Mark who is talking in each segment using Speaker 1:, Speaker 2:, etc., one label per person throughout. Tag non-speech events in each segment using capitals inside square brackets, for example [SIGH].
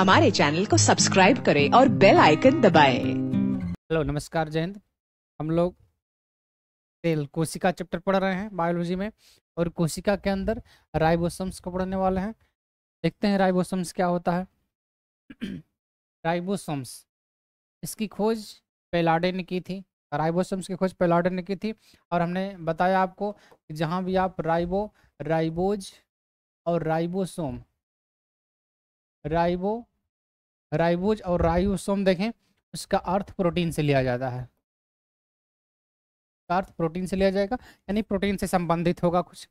Speaker 1: हमारे चैनल को सब्सक्राइब करें और बेल आइकन दबाएं। हेलो नमस्कार जयंत हम लोग सेल कोशिका चैप्टर पढ़ रहे हैं बायोलॉजी में और कोशिका के अंदर राइबोसम्स को पढ़ने वाले हैं देखते हैं राइबोसम्स क्या होता है [CLEARS THROAT] राइबोसम्स इसकी खोज पेलाडे ने की थी राइबोसम्स की खोज पेलाडे ने की थी और हमने बताया आपको कि जहाँ भी आप राइबो राइबोज और राइबोसोम राइबो राइबोज और राइबोसोम देखें उसका अर्थ प्रोटीन से लिया जाता है अर्थ प्रोटीन से लिया जाएगा यानी प्रोटीन से संबंधित होगा कुछ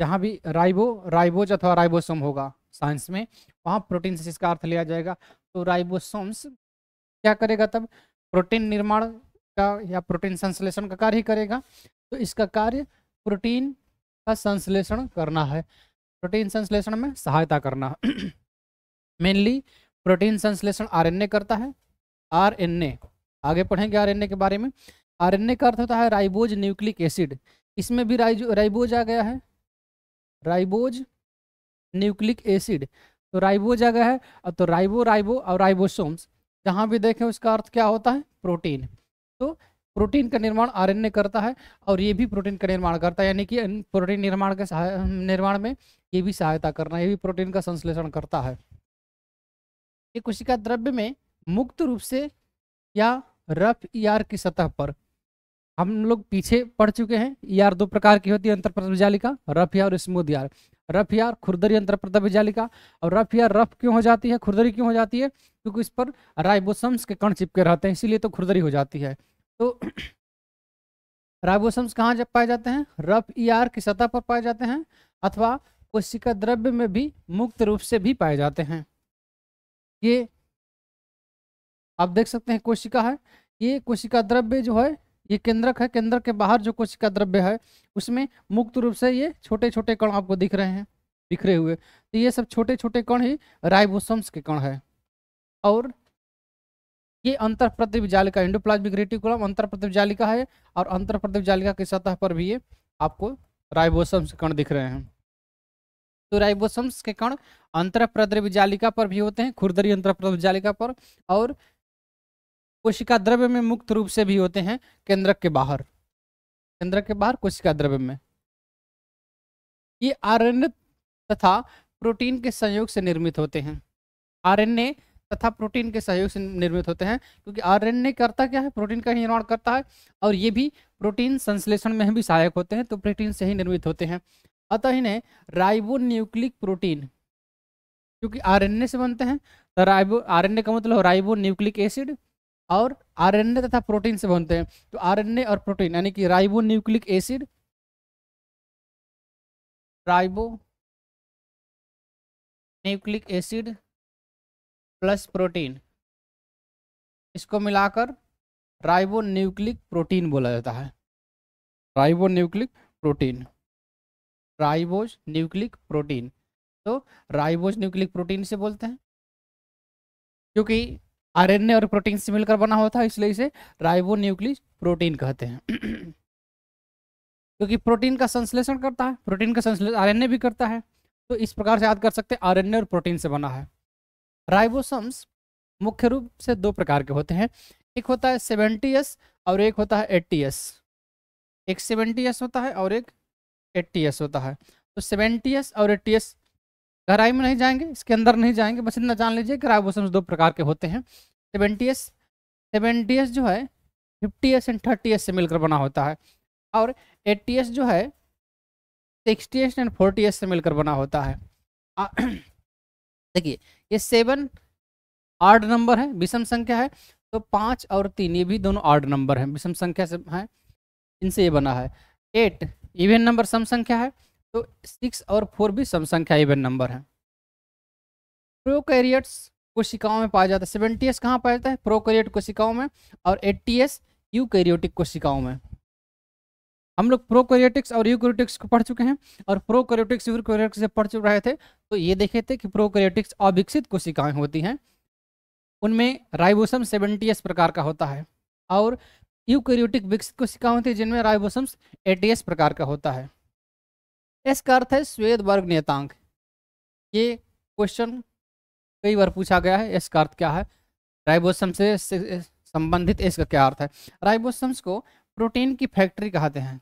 Speaker 1: जहाँ भी राइबो राइबोज अथवा राइबोसोम होगा साइंस में वहाँ प्रोटीन से इसका अर्थ लिया जाएगा तो राइबोसोम्स क्या करेगा तब प्रोटीन निर्माण का या प्रोटीन संश्लेषण का कार्य ही करेगा तो इसका कार्य प्रोटीन का संश्लेषण करना है प्रोटीन संश्लेषण में सहायता करना [CLEARS THROAT] मेनली प्रोटीन संश्लेषण आरएनए करता है आरएनए आगे पढ़ेंगे आरएनए के बारे में आरएनए का अर्थ होता है राइबोज न्यूक्लिक एसिड इसमें भी राइबोज आ गया है राइबोज न्यूक्लिक एसिड तो राइबोज आ गया है तो राइबो राइबो और राइबोसोम्स जहाँ भी देखें उसका अर्थ क्या होता है प्रोटीन तो प्रोटीन का निर्माण आरएनए करता है और ये भी प्रोटीन का निर्माण करता है यानी कि प्रोटीन निर्माण के निर्माण में ये भी सहायता करना है ये भी प्रोटीन का संश्लेषण करता है एक कोशिका द्रव्य में मुक्त रूप से या रफ ईआर की सतह पर हम लोग पीछे पढ़ चुके हैं ईआर दो प्रकार की होती है अंतर जालिका रफ यार और स्मूथ यार रफ यार खुरदरी अंतर जालिका और रफ यार रफ क्यों हो जाती है खुरदरी क्यों हो जाती है क्योंकि इस पर राइबोसम्स के कण चिपके रहते हैं इसीलिए तो खुरदरी हो जाती है तो [CLEARS THROAT] राइबोसम्स कहाँ जब पाए जाते हैं रफ ईआर की सतह पर पाए जाते हैं अथवा कोशिका द्रव्य में भी मुक्त रूप से भी पाए जाते हैं ये आप देख सकते हैं कोशिका है ये कोशिका द्रव्य जो है ये केंद्रक है केंद्र के बाहर जो कोशिका द्रव्य है उसमें मुक्त रूप से ये छोटे छोटे कण आपको दिख रहे हैं बिखरे हुए तो ये सब छोटे छोटे कण ही राइबोसम्स के कण है और ये अंतर प्रतिप जालिका इंडोप्लाज्मिक रेटिकुलम अंतर प्रतिप जालिका है और अंतर प्रतिप जालिका की सतह पर भी ये आपको राइबोसम्स कण दिख रहे हैं तो राइबोसम्स के कण अंतरप्रद्रव्य जालिका पर भी होते हैं खुरदरी अंतरप्रद्रव्य जालिका पर और कोशिका द्रव्य में मुक्त रूप से भी होते हैं केंद्रक के बाहर केंद्रक के बाहर कोशिका द्रव्य में ये आरएनए तथा प्रोटीन के संयोग से निर्मित होते हैं आरएनए तथा प्रोटीन के सहयोग से निर्मित होते हैं क्योंकि आरएनए करता क्या है प्रोटीन का निर्माण करता है और ये भी प्रोटीन संश्लेषण में भी सहायक होते हैं तो प्रोटीन से ही निर्मित होते हैं अतः इन्हें राइबो न्यूक्लिक प्रोटीन क्योंकि आरएनए से बनते हैं तो राइबो आरएनए का मतलब राइबो न्यूक्लिक एसिड और आरएनए तथा प्रोटीन से बनते हैं तो आरएनए और प्रोटीन यानी कि ribo nucleic acid ribo nucleic acid plus protein इसको मिलाकर राइबो न्यूक्लिक प्रोटीन बोला जाता है ribo nucleic protein ribose nucleic protein तो राइबोज न्यूक्लिक प्रोटीन से बोलते हैं क्योंकि आरएनए और प्रोटीन से मिलकर बना होता है इसलिए इसे राइबो न्यूक्लिक प्रोटीन कहते हैं क्योंकि प्रोटीन का संश्लेषण करता है प्रोटीन का संश्लेषण आरएनए भी करता है तो इस प्रकार से याद कर सकते हैं आरएनए और प्रोटीन से बना है राइबोसम्स मुख्य रूप से दो प्रकार के होते हैं एक होता है सेवेंटी और एक होता है एट्टी एक सेवेंटी होता है और एक एट्टी एस होता है तो सेवेंटी एस और एट्टी एस गहराई में नहीं जाएंगे इसके अंदर नहीं जाएंगे बस इतना जान लीजिए ग्रेजुएशन दो प्रकार के होते हैं सेवेंटी एस सेवेंटी एस जो है fifty S and thirty S से मिलकर बना होता है और एट्टी एस जो है sixty S and forty S से मिलकर बना होता है [CLEARS THROAT] देखिए ये सेवन आर्ड नंबर है विषम संख्या है तो पाँच और तीन ये भी दोनों आर्ड नंबर हैं विषम संख्या से हैं इनसे ये बना है एट इवेन नंबर सम संख्या है तो सिक्स और फोर भी सम संख्या इवेन नंबर है प्रोकैरियट्स कोशिकाओं में पाया जाता है सेवेंटी एस कहाँ पाया जाता है प्रोकैरियट कोशिकाओं में और एट्टी एस यूकैरियोटिक कोशिकाओं में हम लोग प्रोकैरियोटिक्स और यूकैरियोटिक्स को पढ़ चुके हैं और प्रोकैरियोटिक्स यूकैरियोटिक्स से पढ़ चुके रहे थे तो ये देखे थे कि प्रोकैरियोटिक्स अविकसित कोशिकाएं होती हैं उनमें राइबोसम सेवेंटी एस प्रकार का होता है और यूकैरियोटिक विकसित कोशिकाओं होती है जिनमें राइबोसम्स एटीएस प्रकार का होता है एस का अर्थ है स्वेद वर्ग नियतांक ये क्वेश्चन कई बार पूछा गया है एस का अर्थ क्या है राइबोसम से संबंधित एस का क्या अर्थ है राइबोसम्स को प्रोटीन की फैक्ट्री कहते हैं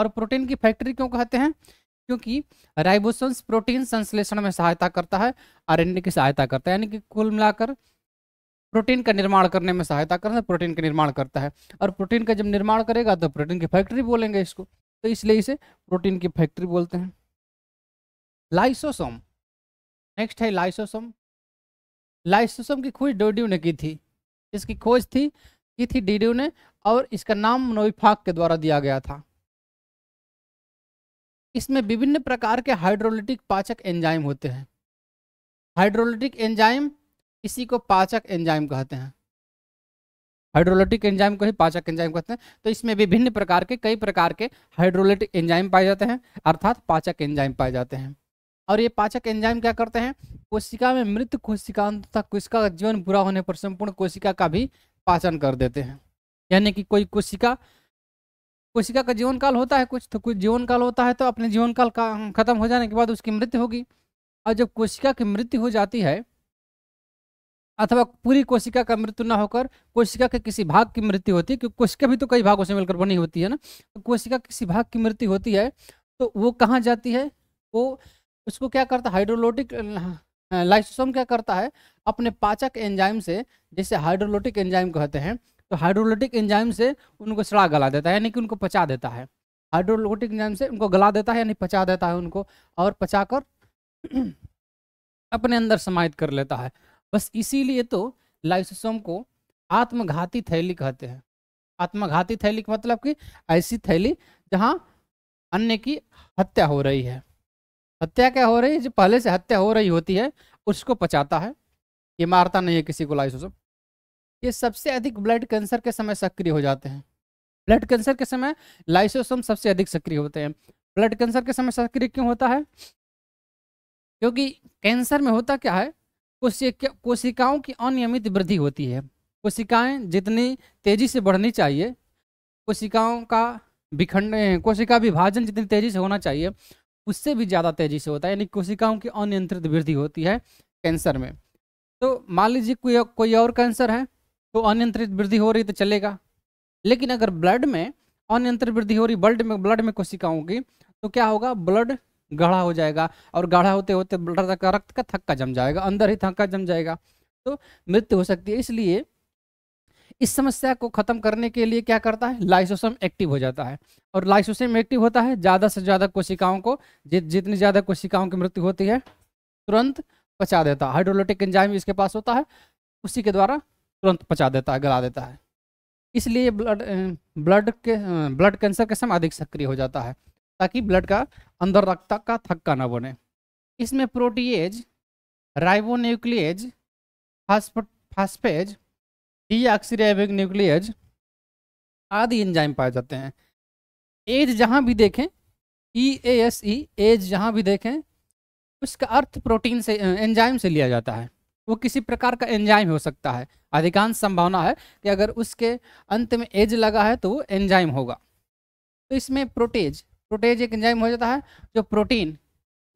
Speaker 1: और प्रोटीन की फैक्ट्री क्यों कहते हैं क्योंकि राइबोसम्स प्रोटीन संश्लेषण में सहायता करता है आरएनए की सहायता करता है यानी कि कुल मिलाकर प्रोटीन का निर्माण करने में सहायता करता है प्रोटीन का निर्माण करता है और प्रोटीन का जब निर्माण करेगा तो प्रोटीन की फैक्ट्री बोलेंगे इसको तो इसलिए इसे प्रोटीन की फैक्ट्री बोलते हैं लाइसोसोम नेक्स्ट है लाइसोसोम लाइसोसोम की खोज डोडियो ने की थी इसकी खोज थी की थी डीडियो ने और इसका नाम नोविफाक के द्वारा दिया गया था इसमें विभिन्न प्रकार के हाइड्रोलिटिक पाचक एंजाइम होते हैं हाइड्रोलिटिक एंजाइम इसी को पाचक एंजाइम कहते हैं हाइड्रोलिटिक एंजाइम को ही पाचक एंजाइम कहते हैं तो इसमें विभिन्न प्रकार के कई प्रकार के हाइड्रोलिटिक एंजाइम पाए जाते हैं अर्थात पाचक एंजाइम पाए जाते हैं और ये पाचक एंजाइम क्या करते हैं कोशिका में मृत कोशिका तथा कोशिका का जीवन बुरा होने पर संपूर्ण कोशिका का भी पाचन कर देते हैं यानी कि कोई कोशिका कोशिका का जीवन काल होता है कुछ तो कुछ जीवन काल होता है तो अपने जीवन काल का खत्म हो जाने के बाद उसकी मृत्यु होगी और जब कोशिका की मृत्यु हो जाती है अथवा पूरी कोशिका का मृत्यु ना होकर कोशिका के किसी भाग की मृत्यु होती है क्योंकि कोशिका भी तो कई भागों से मिलकर बनी होती है ना तो कोशिका किसी भाग की मृत्यु होती है तो वो कहाँ जाती है वो उसको क्या करता है हाइड्रोलोटिक लाइसोसोम क्या करता है अपने पाचक एंजाइम से जैसे हाइड्रोलोटिक एंजाइम कहते हैं तो हाइड्रोलोटिक एंजाइम से उनको सड़ा गला देता है यानी कि उनको पचा देता है हाइड्रोलोटिक एंजाइम से उनको गला देता है यानी पचा देता है उनको और पचा [CLEARS THROAT] अपने अंदर समाहित कर लेता है बस इसीलिए तो लाइसोसोम को आत्मघाती थैली कहते हैं आत्मघाती थैली का मतलब कि ऐसी थैली जहां अन्य की हत्या हो रही है हत्या क्या हो रही है जो पहले से हत्या हो रही होती है उसको पचाता है ये मारता नहीं है किसी को लाइसोसोम ये सबसे अधिक ब्लड कैंसर के समय सक्रिय हो जाते हैं ब्लड कैंसर के समय लाइसोसोम सबसे अधिक सक्रिय होते हैं ब्लड कैंसर के समय सक्रिय क्यों होता है क्योंकि कैंसर में होता क्या है कोशिकाओं की अनियमित वृद्धि होती है कोशिकाएं जितनी तेजी से बढ़नी चाहिए कोशिकाओं का विखंड कोशिका विभाजन जितनी तेजी से होना चाहिए उससे भी ज़्यादा तेजी से होता है यानी कोशिकाओं की अनियंत्रित वृद्धि होती है कैंसर में तो मान लीजिए कोई कोई और कैंसर है तो अनियंत्रित वृद्धि हो रही तो चलेगा लेकिन अगर ब्लड में अनियंत्रित वृद्धि हो रही ब्लड में ब्लड में कोशिकाओं की तो क्या होगा ब्लड गाढ़ा हो जाएगा और गाढ़ा होते होते रक्त का थक्का जम जाएगा अंदर ही थक्का जम जाएगा तो मृत्यु हो सकती है इसलिए इस समस्या को खत्म करने के लिए क्या करता है लाइसोसम एक्टिव हो जाता है और लाइसोसम एक्टिव होता है ज़्यादा से ज़्यादा कोशिकाओं को जित जितनी ज़्यादा कोशिकाओं की मृत्यु होती है तुरंत पचा देता है हाइड्रोलोटिक एंजाइम इसके पास होता है उसी के द्वारा तुरंत पचा देता है गला देता है इसलिए ब्लड ब्लड के ब्लड कैंसर के समय अधिक सक्रिय हो जाता है ताकि ब्लड का अंदर रक्त का थक्का ना बने इसमें protease nuclease phosphatase deoxyribo nuclease आदि एंजाइम पाए जाते हैं एज जहाँ भी देखें ई ए एस ई एज जहाँ भी देखें उसका अर्थ प्रोटीन से एंजाइम से लिया जाता है वो किसी प्रकार का एंजाइम हो सकता है अधिकांश संभावना है कि अगर उसके अंत में एज लगा है तो वो एंजाइम होगा तो इसमें प्रोटेज प्रोटेज एक एंजाइम हो जाता है जो प्रोटीन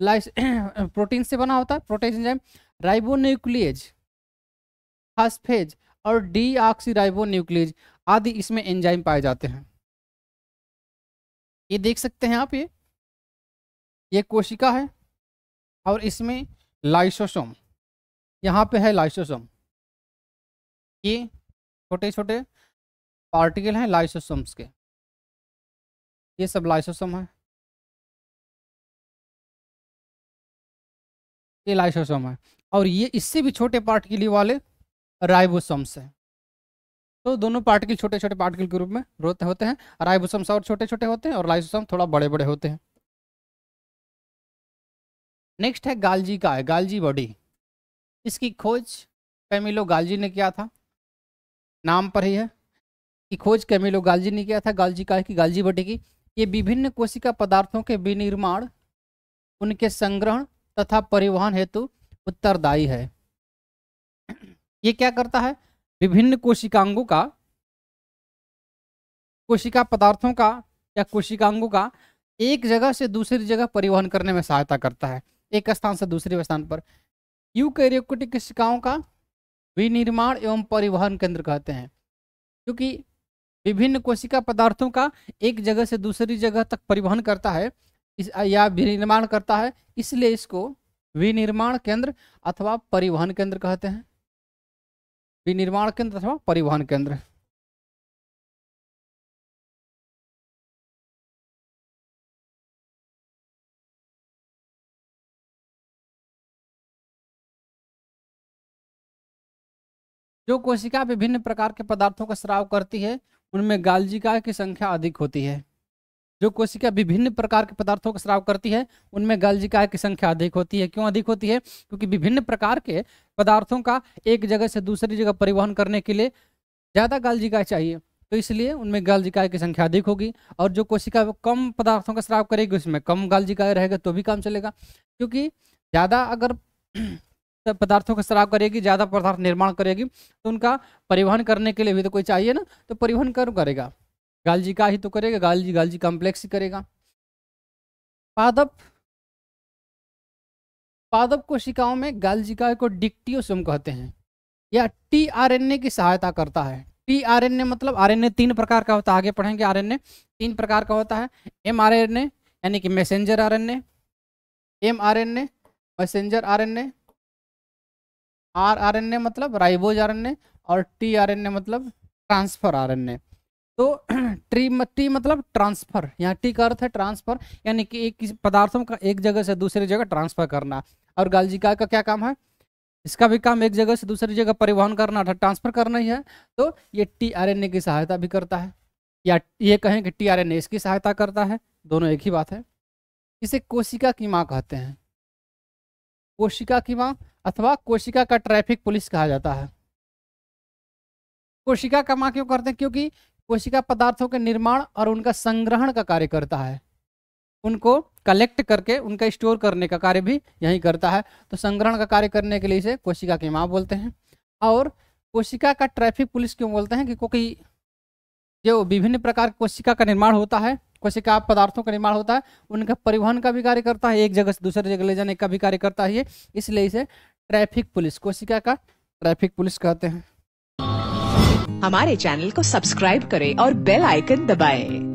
Speaker 1: लाइस [CLEARS THROAT] प्रोटीन से बना होता है protease enzyme ribo nuclease phosphatase और डी न्यूक्लियज आदि इसमें एंजाइम पाए जाते हैं ये देख सकते हैं आप ये ये कोशिका है और इसमें लाइसोसोम यहाँ पे है लाइसोसोम ये छोटे छोटे पार्टिकल हैं लाइसोसोम्स के ये सब लाइसोसम है ये लाइसोसम है और ये इससे भी छोटे पार्टिकल वाले राइबोसम्स हैं तो दोनों पार्टिकल छोटे छोटे पार्टिकल के रूप में रोते होते हैं राइबोसम्स और छोटे छोटे होते हैं और लाइसोसम थोड़ा बड़े बड़े होते हैं नेक्स्ट है गालजी का है गालजी बॉडी इसकी खोज कैमिलो गालजी ने किया था नाम पर ही है कि खोज कैमिलो गालजी ने किया था गालजी का है कि गालजी बॉडी की ये विभिन्न कोशिका पदार्थों के विनिर्माण उनके संग्रहण तथा परिवहन हेतु उत्तरदायी है ये क्या करता है विभिन्न कोशिकांगों का कोशिका पदार्थों का या कोशिकांगों का एक जगह से दूसरी जगह परिवहन करने में सहायता करता है एक स्थान से दूसरे स्थान पर यूकैरियोटिक कोशिकाओं का विनिर्माण एवं परिवहन केंद्र कहते हैं क्योंकि विभिन्न कोशिका पदार्थों का एक जगह से दूसरी जगह तक परिवहन करता है इस या विनिर्माण करता है इसलिए इसको विनिर्माण केंद्र अथवा परिवहन केंद्र कहते हैं विनिर्माण केंद्र अथवा परिवहन केंद्र जो कोशिका विभिन्न प्रकार के पदार्थों का स्राव करती है उनमें गालजिका की संख्या अधिक होती है जो कोशिका विभिन्न प्रकार के पदार्थों का स्राव करती है उनमें गालजिकाय की संख्या अधिक होती है क्यों अधिक होती है क्योंकि विभिन्न प्रकार के पदार्थों का एक जगह से दूसरी जगह परिवहन करने के लिए ज़्यादा गालजिकाय चाहिए तो इसलिए उनमें गालजिकाय की संख्या अधिक होगी और जो कोशिका कम पदार्थों का स्राव करेगी उसमें कम गालजिकाय रहेगा तो भी काम चलेगा क्योंकि ज़्यादा अगर पदार्थों का शराब करेगी ज़्यादा पदार्थ निर्माण करेगी तो उनका परिवहन करने के लिए भी तो कोई चाहिए ना तो परिवहन कर करेगा गालजी का ही तो करेगा गालजी गालजी कॉम्प्लेक्स ही करेगा पादप पादप कोशिकाओं में गालजिका को डिक्टियोसोम कहते हैं या ए की सहायता करता है ए मतलब ए तीन प्रकार का होता है आगे पढ़ेंगे ए तीन प्रकार का होता है ए यानी कि messenger R R N M N A messenger R A R R N A मतलब राइबोज आर एन ए और टी आर एन ए मतलब ट्रांसफर आर एन ए तो [CLEARS THROAT] ट्री टी मतलब ट्रांसफर यहाँ टी का अर्थ है ट्रांसफर यानी कि एक पदार्थों का एक जगह से दूसरी जगह ट्रांसफर करना और गालजिका का क्या काम है इसका भी काम एक जगह से दूसरी जगह परिवहन करना अर्थात ट्रांसफर करना ही है तो ये टी आर एन ए की सहायता भी करता है या ये कहें कि टी आर एन ए इसकी सहायता करता है दोनों एक ही बात है इसे कोशिका की माँ कहते हैं कोशिका की माँ अथवा कोशिका का ट्रैफिक पुलिस कहा जाता है कोशिका का माँ क्यों करते हैं क्योंकि कोशिका पदार्थों के निर्माण और उनका संग्रहण का कार्य करता है उनको कलेक्ट करके उनका स्टोर करने का कार्य भी यही करता है तो संग्रहण का कार्य करने के लिए इसे कोशिका की माँ बोलते हैं और कोशिका का ट्रैफिक पुलिस क्यों बोलते हैं कि क्योंकि जो विभिन्न प्रकार की कोशिका का निर्माण होता है कोशिका पदार्थों का निर्माण होता है उनका परिवहन का भी कार्य करता है एक जगह से दूसरे जगह ले जाने का भी कार्य करता है इसलिए इसे ट्रैफिक पुलिस कोशिका का ट्रैफिक पुलिस कहते हैं हमारे चैनल को सब्सक्राइब करें और बेल आइकन दबाएं।